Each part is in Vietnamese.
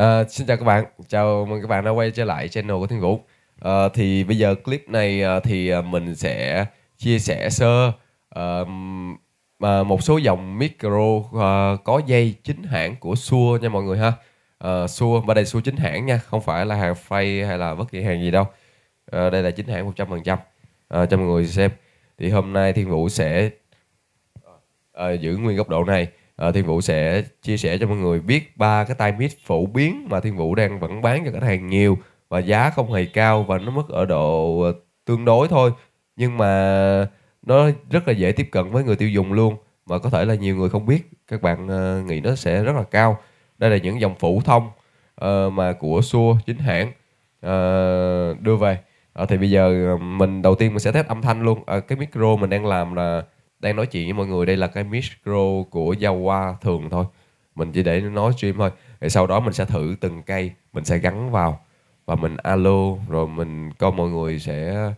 À, xin chào các bạn, chào mừng các bạn đã quay trở lại channel của Thiên Vũ. À, thì bây giờ clip này à, thì mình sẽ chia sẻ sơ à, một số dòng micro à, có dây chính hãng của Sure nha mọi người ha. À, Sure, và đây Sure chính hãng nha, không phải là hàng fake hay là bất kỳ hàng gì đâu. À, đây là chính hãng 100% à, cho mọi người xem. Thì hôm nay Thiên Vũ sẽ à, giữ nguyên góc độ này uh, Thiên Vũ sẽ chia sẻ cho mọi người biết ba cái tai mít phổ biến mà Thiên Vũ đang vẫn bán cho khách hàng nhiều và giá không hề cao và nó mất ở độ ờ, tương đối thôi nhưng mà nó rất là dễ tiếp cận với người tiêu dùng luôn mà có thể là nhiều người không biết các bạn ờ, nghĩ nó sẽ rất là cao đây là những dòng phổ thông uh, mà của xua chính hãng uh, đưa về uh, thì bây giờ mình đầu tiên mình sẽ test âm thanh luôn uh, cái micro mình đang làm là đang nói chuyện với mọi người đây là cái micro của Yawa thường thôi mình chỉ để nói stream thôi rồi sau đó mình sẽ thử từng cây mình sẽ gắn vào và mình alo rồi mình coi mọi người sẽ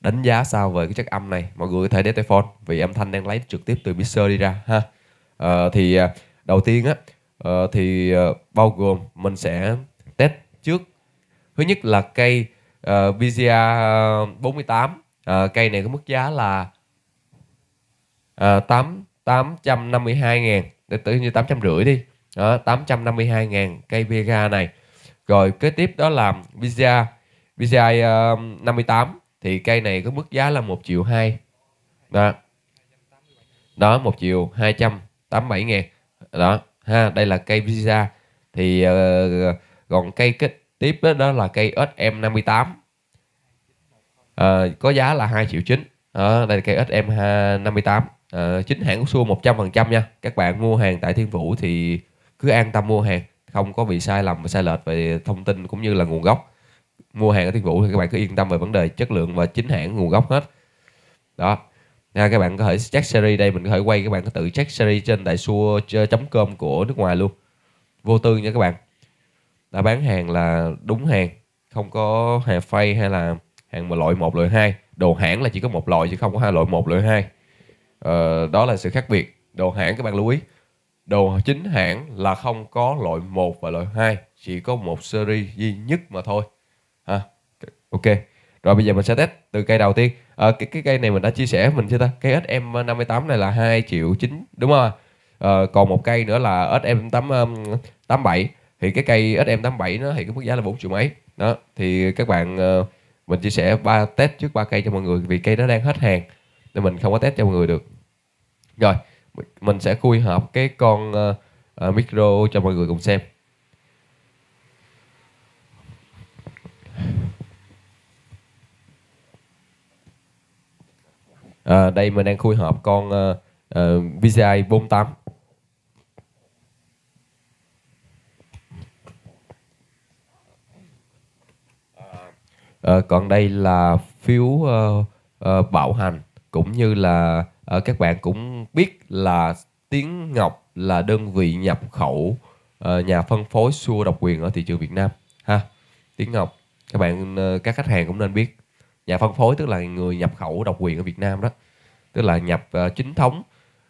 đánh giá sao về cái chất âm này mọi người có thể để tay phone vì âm thanh đang lấy trực tiếp từ mixer đi ra ha à, thì ờ, đầu tiên á ờ, thì bao gồm mình sẽ test trước thứ nhất là cây uh, VGA 48 uh, cây này có mức giá là uh, 8 852 ngàn để tự như rưỡi đi đó, 852 ngàn cây Vega này rồi kế tiếp đó là Visa Visa uh, ờ, 58 thì cây này có mức giá là 1 triệu 2 đó đó 1 triệu 287 ngàn đó ha đây là cây Visa thì uh, còn cây kế tiếp đó, đó là cây SM58 uh, ờ, có giá là 2 triệu 9 đó, đây là cây SM58 uh, chính hãng xua 100% nha các bạn mua hàng tại Thiên Vũ thì cứ an tâm mua hàng không có bị sai lầm và sai lệch về thông tin cũng như là nguồn gốc mua hàng ở Thiên Vũ thì các bạn cứ yên tâm về vấn đề chất lượng và chính hãng nguồn gốc hết đó Nha, các bạn có thể check series đây mình có thể quay các bạn có tự check series trên đại xua chấm cơm của nước ngoài luôn vô tư nha các bạn đã bán hàng là đúng hàng không có hàng phay hay là hàng mà loại một loại hai đồ hãng là chỉ có một loại chứ không có hai loại một loại hai Ờ, đó là sự khác biệt. Đồ hãng các bạn lưu ý. Đồ chính hãng là không có loại 1 và loại 2, chỉ có một series duy nhất mà thôi. Ha. Ok. Rồi bây giờ mình sẽ test từ cây đầu tiên. À, cái cái cây này mình đã chia sẻ mình chưa ta? Cây SM58 này là 2 triệu 9 đúng không? À, còn một cây nữa là SM8 87 um, thì cái cây SM87 nó thì cái mức giá là 4 triệu mấy. Đó, thì các bạn mình chia sẻ ba test trước ba cây cho mọi người vì cây nó đang hết hàng nên mình không có test cho mọi người được rồi mình sẽ khui hợp cái con uh, uh, micro cho mọi người cùng xem à, đây mình đang khui hợp con uh, uh, VCI 48 à, còn đây là phiếu uh, uh, bảo hành cũng như là uh, các bạn cũng biết là tiếng Ngọc là đơn vị nhập khẩu ờ, nhà phân phối xua độc quyền ở thị trường Việt Nam ha tiếng Ngọc các bạn ờ, các khách hàng cũng nên biết nhà phân phối tức là người nhập khẩu độc quyền ở Việt Nam đó tức là nhập chính thống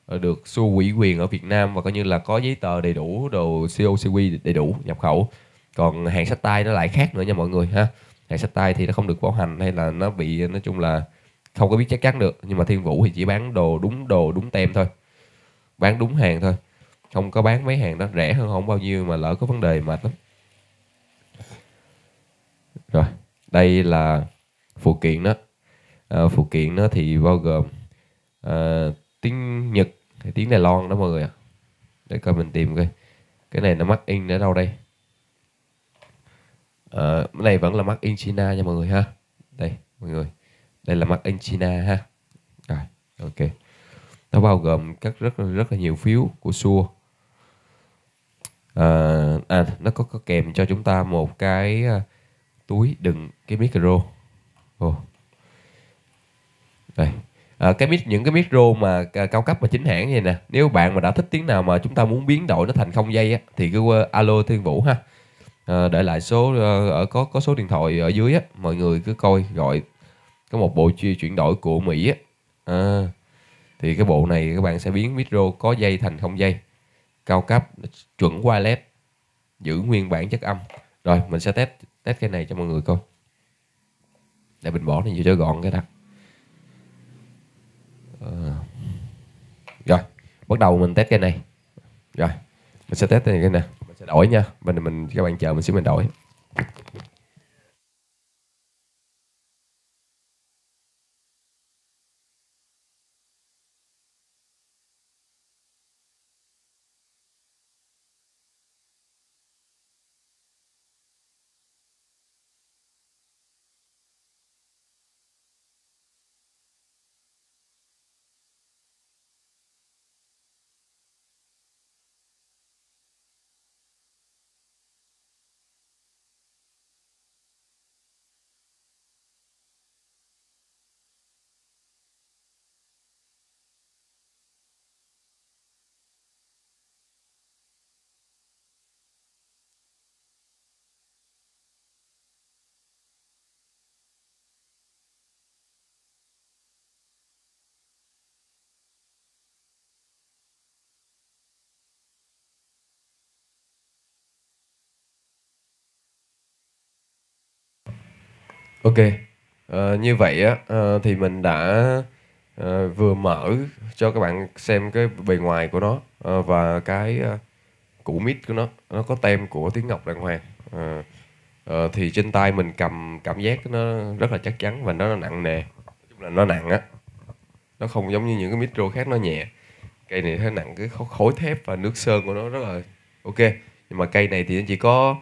được xua quỹ quyền ở Việt Nam và coi như là có giấy tờ đầy đủ đồ COCQ đầy đủ nhập khẩu còn hàng sách tay nó lại khác nữa nha mọi người ha hàng sách tay thì nó không được bảo hành hay là nó bị nói chung là không có biết chắc chắn được nhưng mà thiên vũ thì chỉ bán đồ đúng đồ đúng tem thôi bán đúng hàng thôi không có bán mấy hàng đó rẻ hơn không bao nhiêu mà lỡ có vấn đề mệt lắm rồi đây là phụ kiện đó à, phụ kiện đó thì bao gồm à, tiếng nhật tiếng đài loan đó mọi người ạ à. để coi mình tìm coi cái này nó mắc in ở đâu đây à, cái này vẫn là mắc in china nha mọi người ha đây mọi người đây là mặt in China ha rồi ok nó bao gồm các rất rất là nhiều phiếu của xua à, à, nó có, có kèm cho chúng ta một cái à, túi đựng cái micro oh. đây à, cái mic những cái micro mà à, cao cấp mà chính hãng như này nè nếu bạn mà đã thích tiếng nào mà chúng ta muốn biến đổi nó thành không dây á, thì cứ uh, alo thiên vũ ha à, để lại số uh, ở có có số điện thoại ở dưới á mọi người cứ coi gọi có một bộ chia chuyển đổi của Mỹ á. À, thì cái bộ này các bạn sẽ biến micro có dây thành không dây cao cấp chuẩn wireless giữ nguyên bản chất âm rồi mình sẽ test test cái này cho mọi người coi để mình bỏ này vô cho gọn cái đó à. rồi bắt đầu mình test cái này rồi mình sẽ test cái này, nè mình sẽ đổi nha mình mình các bạn chờ mình xíu mình đổi Ok, à, như vậy á ờ, thì mình đã à, vừa mở cho các bạn xem cái bề ngoài của nó à, và cái à, củ mít của nó, nó có tem của tiếng Ngọc đàng hoàng. À, à, thì trên tay mình cầm cảm giác nó rất là chắc chắn và nó nặng nề, nói chung là nó nặng á, nó không giống như những cái micro khác nó nhẹ. Cây này thấy nặng cái khối thép và nước sơn của nó rất là ok. Nhưng mà cây này thì nó chỉ có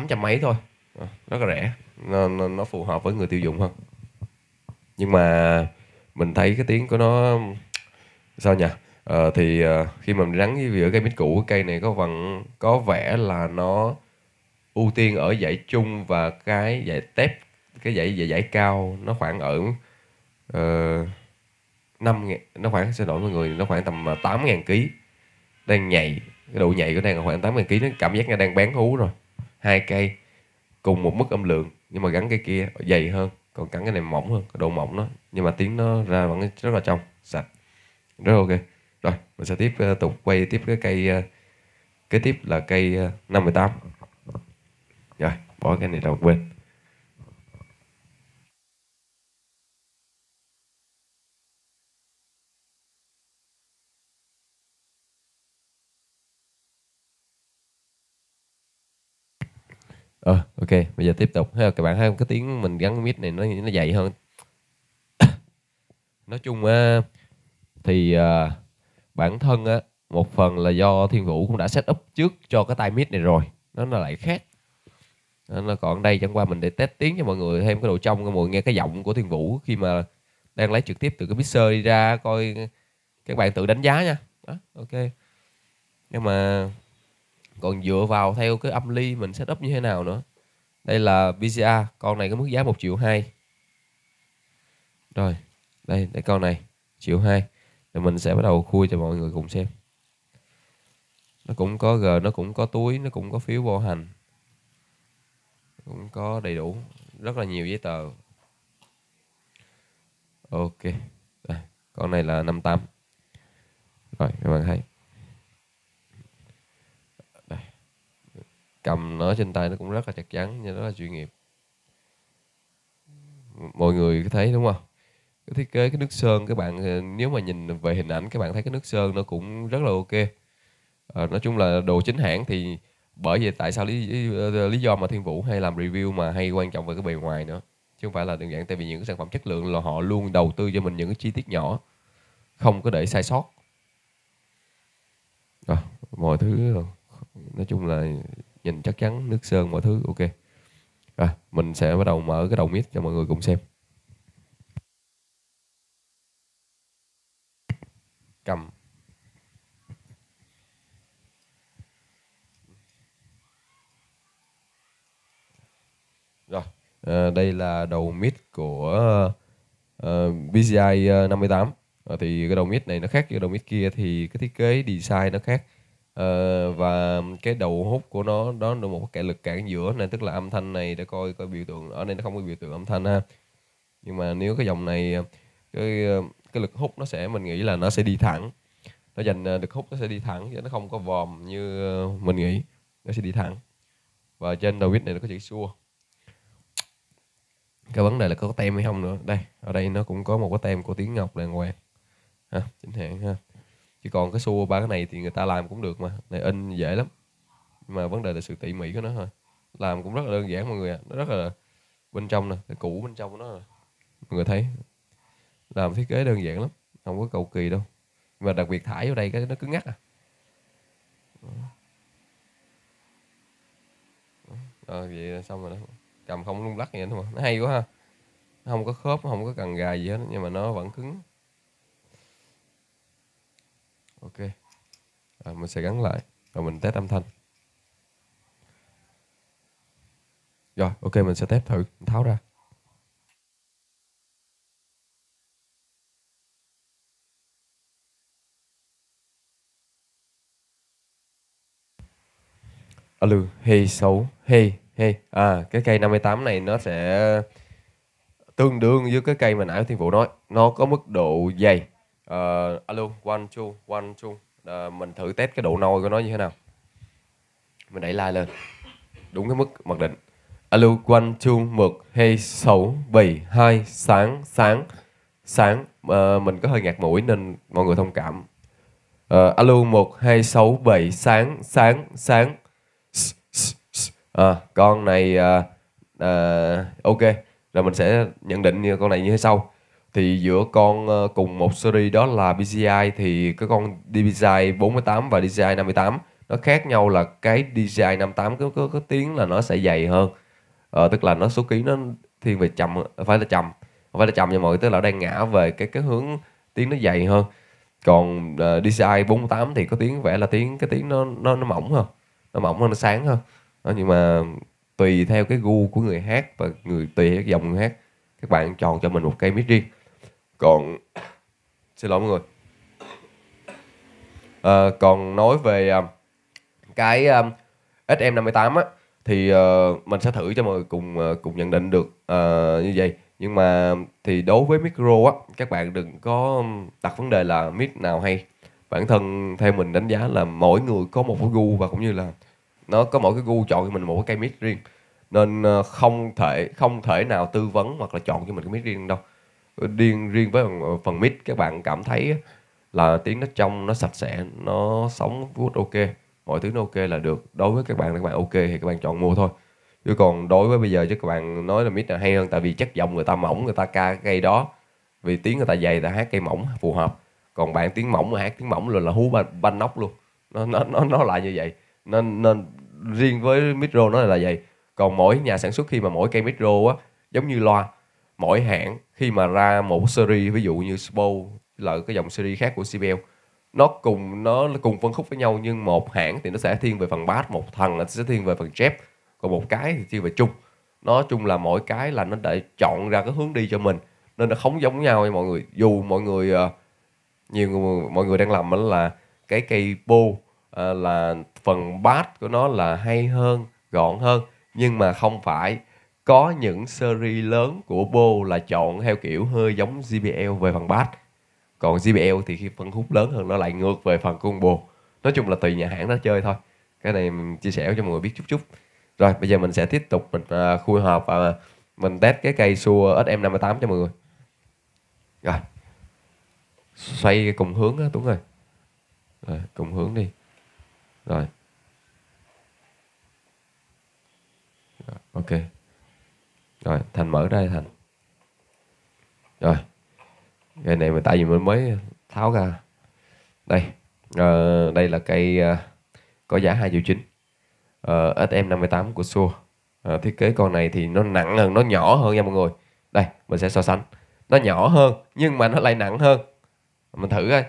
uh, trăm mấy thôi rất ờ, là rẻ nó, nó, nó phù hợp với người tiêu dùng hơn nhưng mà mình thấy cái tiếng của nó sao nhỉ à, thì à, khi mà mình gắn giữa cây mít cũ cây này có phần có vẻ là nó ưu tiên ở dãy chung và cái dãy tép cái dãy dãy, dãy cao nó khoảng ở uh, nó khoảng xin lỗi mọi người nó khoảng tầm 8 ngàn ký đang nhảy cái độ nhảy của đang khoảng 8 ngàn ký nó cảm giác nó đang bán hú rồi hai cây cùng một mức âm lượng nhưng mà gắn cái kia dày hơn còn gắn cái này mỏng hơn độ mỏng nó nhưng mà tiếng nó ra vẫn rất là trong sạch rất ok rồi mình sẽ tiếp ờ, tục quay tiếp cái cây ờ, kế tiếp là cây 58 ờ, rồi bỏ cái này ra quên ờ à, ok bây giờ tiếp tục ha các bạn thấy cái tiếng mình gắn mic này nó nó dày hơn nói chung á thì à, bản thân á một phần là do thiên vũ cũng đã set up trước cho cái tai mic này rồi nó nó lại khác nó còn đây chẳng qua mình để test tiếng cho mọi người thêm cái độ trong mọi người nghe cái giọng của thiên vũ khi mà đang lấy trực tiếp từ cái mixer đi ra coi các bạn tự đánh giá nha đó, ok nhưng mà còn dựa vào theo cái âm ly mình setup như thế nào nữa đây là BCA con này có mức giá 1 triệu 2 rồi đây đây con này triệu 2 thì mình sẽ bắt đầu khui cho mọi người cùng xem nó cũng có g nó cũng có túi nó cũng có phiếu bảo hành cũng có đầy đủ rất là nhiều giấy tờ ok đây, con này là 58 rồi các bạn thấy cầm nó trên tay nó cũng rất là chắc chắn nhưng nó là chuyên nghiệp mọi người có thấy đúng không cái thiết kế cái nước sơn các bạn ờ, nếu mà nhìn về hình ảnh các bạn thấy cái nước sơn nó cũng rất là ok à, nói chung là đồ chính hãng thì bởi vì tại sao lý ờ, lý do mà thiên vũ hay làm review mà hay quan trọng về cái bề ngoài nữa chứ không phải là đơn giản tại vì những cái sản phẩm chất lượng là họ luôn đầu tư cho mình những cái chi tiết nhỏ không có để sai sót à, mọi thứ nói chung là nhìn chắc chắn nước sơn mọi thứ ok rồi mình sẽ bắt đầu mở cái đầu mic cho mọi người cùng xem cầm rồi à, đây là đầu mid của uh, BCI 58 à, thì cái đầu mid này nó khác với đầu mid kia thì cái thiết kế design nó khác Ờ, và cái đầu hút của nó đó là một cái lực cản giữa nên tức là âm thanh này đã coi coi biểu tượng ở đây nó không có biểu tượng âm thanh ha nhưng mà nếu cái dòng này cái cái lực hút nó sẽ mình nghĩ là nó sẽ đi thẳng nó dành được ờ, hút nó sẽ đi thẳng chứ nó không có vòm như ờ, mình nghĩ nó sẽ đi thẳng và trên đầu vít này nó có chữ xua cái vấn đề là có tem hay không nữa đây ở đây nó cũng có một cái tem của tiếng ngọc đàng hoàng ha chính hãng ha chứ còn cái xua ba cái này thì người ta làm cũng được mà này in dễ lắm nhưng mà vấn đề là sự tỉ mỉ của nó thôi làm cũng rất là đơn giản mọi người ạ nó rất là bên trong nè cái cũ bên trong của nó mọi người thấy làm thiết kế đơn giản lắm không có cầu kỳ đâu và đặc biệt thải vào đây cái nó cứ ngắt à ờ à, vậy là xong rồi đó cầm không lung lắc vậy thôi không nó hay quá ha không có khớp không có cần gài gì hết nhưng mà nó vẫn cứng ok rồi mình sẽ gắn lại và mình test âm thanh rồi ok mình sẽ test thử tháo ra alo hey xấu hey hey à cái cây 58 này nó sẽ tương đương với cái cây mà nãy thiên vũ nói nó có mức độ dày uh, alo one two one two uh, mình thử test cái độ nôi của nó như thế nào mình đẩy like lên đúng cái mức mặc định alo one two một hai sáu bảy hai sáng sáng sáng uh, mình có hơi ngạt mũi nên mọi người thông cảm uh, alo một hai sáu bảy sáng sáng sáng à, con này uh, uh, ok rồi mình sẽ nhận định như con này như thế sau thì giữa con ờ, cùng một series đó là DJI thì cái con DJI 48 và DJI 58 nó khác nhau là cái DJI 58 có có, có tiếng là nó sẽ dày hơn ờ, tức là nó số ký nó thiên về trầm phải là trầm phải là trầm nha mọi người tức là đang ngã về cái cái hướng tiếng nó dày hơn còn uh, DJI 48 thì có tiếng vẻ là tiếng cái tiếng nó nó nó mỏng hơn nó mỏng hơn nó sáng hơn đó, nhưng mà tùy theo cái gu của người hát và người tùy theo cái dòng người hát các bạn chọn cho mình một cây mic riêng còn xin lỗi mọi người à, còn nói về à, cái um, à, SM58 á thì uh, mình sẽ thử cho mọi người cùng uh, cùng nhận định được uh, như vậy nhưng mà thì đối với micro á các bạn đừng có đặt vấn đề là mic nào hay bản thân theo mình đánh giá là mỗi người có một cái gu và cũng như là nó có mỗi cái gu chọn cho mình một cái cây mic riêng nên không thể không thể nào tư vấn hoặc là chọn cho mình cái mic riêng đâu điên riêng với phần, mic các bạn cảm thấy là tiếng nó trong nó sạch sẽ nó sống vuốt ok mọi thứ nó ok là được đối với các bạn các bạn ok thì các bạn chọn mua thôi chứ còn đối với bây giờ chứ các bạn nói là mic là hay hơn tại vì chất giọng người ta mỏng người ta ca cái cây đó vì tiếng người ta dày ta hát cây mỏng phù hợp còn bạn tiếng mỏng mà hát tiếng mỏng là là hú ba, banh nóc luôn nó nó nó nó lại như vậy nên nên riêng với micro nó là vậy còn mỗi nhà sản xuất khi mà mỗi cây micro á giống như loa mỗi hãng khi mà ra một series ví dụ như Spo là cái dòng series khác của CBL nó cùng nó cùng phân khúc với nhau nhưng một hãng thì nó sẽ thiên về phần bass một thằng là sẽ thiên về phần chép còn một cái thì thiên về chung nó chung là mỗi cái là nó để chọn ra cái hướng đi cho mình nên nó không giống nhau nha mọi người dù mọi người ờ, nhiều người, mọi người đang làm là cái cây bô ờ, là phần bass của nó là hay hơn gọn hơn nhưng mà không phải có những series lớn của Bo là chọn theo kiểu hơi giống JBL về phần bass còn JBL thì khi phân khúc lớn hơn nó lại ngược về phần của Bo nói chung là tùy nhà hãng nó chơi thôi cái này mình chia sẻ cho mọi người biết chút chút rồi bây giờ mình sẽ tiếp tục mình à, khui hộp và mình test cái cây xua SM58 cho mọi người rồi xoay cùng hướng á Tuấn ơi rồi cùng hướng đi rồi, rồi ok rồi, Thành mở ra Thành. Rồi. Cái này mà tại vì mình mới tháo ra. Đây. Uh, đây là cây uh, có giá 2 triệu chín. Uh, ờ, SM58 của Sure. Uh, thiết kế con này thì nó nặng hơn, nó nhỏ hơn nha mọi người. Đây, mình sẽ so sánh. Nó nhỏ hơn nhưng mà nó lại nặng hơn. Mình thử coi.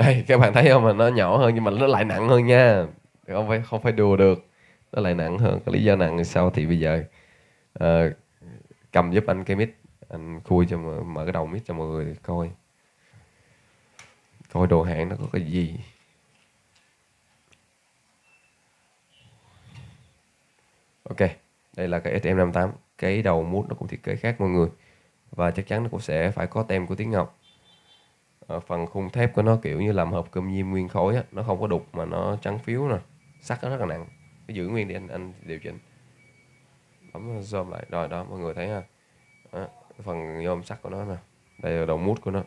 đây các bạn thấy không mà nó nhỏ hơn nhưng mà nó lại nặng hơn nha không phải không phải đùa được nó lại nặng hơn cái lý do nặng sau thì bây giờ uh, cầm giúp anh cái mic anh khui cho mở, mở cái đầu mic cho mọi người coi coi đồ hạng nó có cái gì ok đây là cái STM58 cái đầu mút nó cũng thiết kế khác mọi người và chắc chắn nó cũng sẽ phải có tem của tiếng Ngọc Ờ, phần khung thép của nó kiểu như làm hộp cơm diêm nguyên khối á, nó không có đục mà nó trắng phiếu nè sắt nó rất là nặng cứ giữ nguyên đi anh anh điều chỉnh bấm zoom lại rồi đó mọi người thấy ha đó, phần nhôm sắt của nó nè đây là đầu mút của nó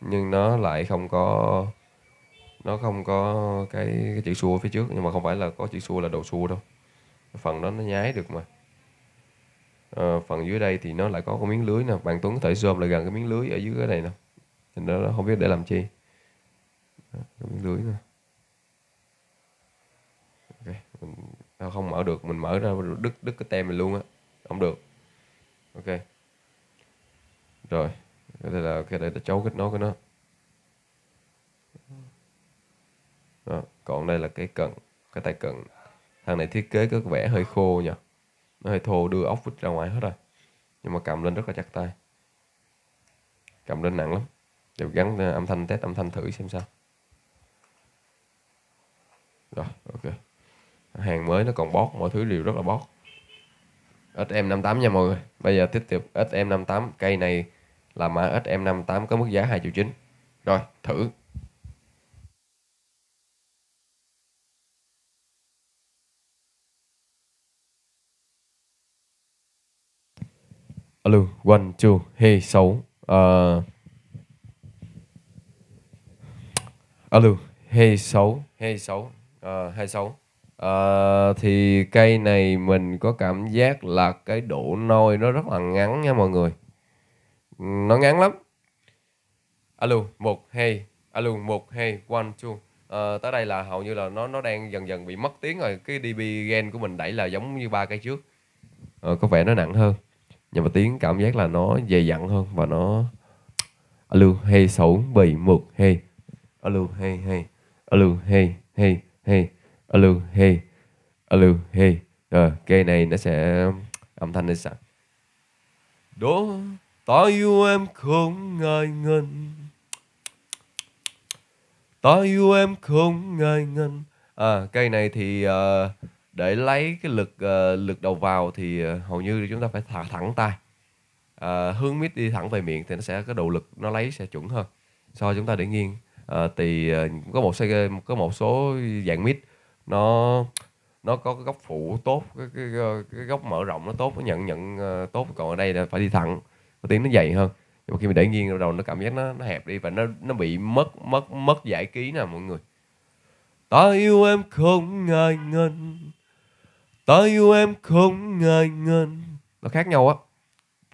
nhưng nó lại không có nó không có cái, cái chữ xua phía trước nhưng mà không phải là có chữ xua là đầu xua đâu phần đó nó nhái được mà à, phần dưới đây thì nó lại có cái miếng lưới nè bạn Tuấn có thể zoom lại gần cái miếng lưới ở dưới cái này nè thành ra là không biết để làm chi đó, miếng lưới nữa ok mình à, không mở được mình mở ra đứt đứt cái tem mình luôn á không được ok rồi cái đây là cái đây là cháu kết nối của nó đó. còn đây là cái cần cái tay cần thằng này thiết kế có vẻ hơi khô nhỉ nó hơi thô đưa ốc vít ra ngoài hết rồi nhưng mà cầm lên rất là chặt tay cầm lên nặng lắm để gắn ờ, âm thanh test âm thanh thử xem sao rồi ok hàng mới nó còn bót mọi thứ đều rất là bót SM58 nha mọi người bây giờ tiếp tục SM58 cây này là mã SM58 có mức giá 2 triệu chín. rồi thử Alo, one, two, hey, sáu. Uh, alo 26 26 à, 26 à, thì cây này mình có cảm giác là cái độ nôi nó rất là ngắn nha mọi người nó ngắn lắm alo một hai alo một hai one two à, tới đây là hầu như là nó nó đang dần dần bị mất tiếng rồi cái db gen của mình đẩy là giống như ba cây trước à, có vẻ nó nặng hơn nhưng mà tiếng cảm giác là nó dày dặn hơn và nó alo hai sáu bảy một hai alo hey hey. alo hey hey hey. alo hey. alo hey. Rồi cây này nó sẽ um, âm thanh nó sẵn. Đó, ta yêu em không ngại ngần. Ta yêu em không ngại ngần. À, cây này thì uh, để lấy cái lực uh, lực đầu vào thì uh, hầu như chúng ta phải thả thẳng tay uh, hướng mít đi thẳng về miệng thì nó sẽ có độ lực nó lấy sẽ chuẩn hơn so chúng ta để nghiêng à, thì ờ, có một xe có một số dạng mid nó nó có cái góc phụ tốt cái, cái, cái góc mở rộng nó tốt nó nhận nhận ờ, tốt còn ở đây là phải đi thẳng có tiếng nó dày hơn nhưng mà khi mình để nghiêng đầu nó cảm giác nó, nó hẹp đi và nó nó bị mất mất mất giải ký nè mọi người ta yêu em không ngại ngần ta yêu em không ngại ngần nó khác nhau á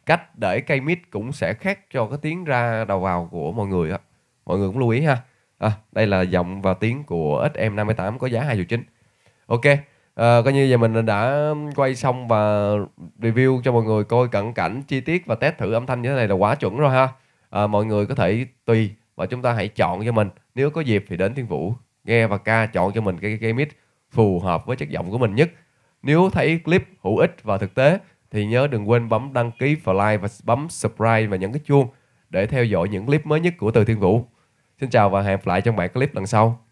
cách để cây mít cũng sẽ khác cho cái tiếng ra đầu vào của mọi người á mọi người cũng lưu ý ha à, đây là giọng và tiếng của XM58 có giá 2 triệu chín ok à, coi như giờ mình đã quay xong và review cho mọi người coi cận cảnh chi tiết và test thử âm thanh như thế này là quá chuẩn rồi ha à, mọi người có thể tùy và chúng ta hãy chọn cho mình nếu có dịp thì đến Thiên Vũ nghe và ca chọn cho mình cái cái mix phù hợp với chất giọng của mình nhất nếu thấy clip hữu ích và thực tế thì nhớ đừng quên bấm đăng ký và like và bấm subscribe và nhấn cái chuông để theo dõi những clip mới nhất của Từ Thiên Vũ. Xin chào và hẹn gặp lại trong bản clip lần sau.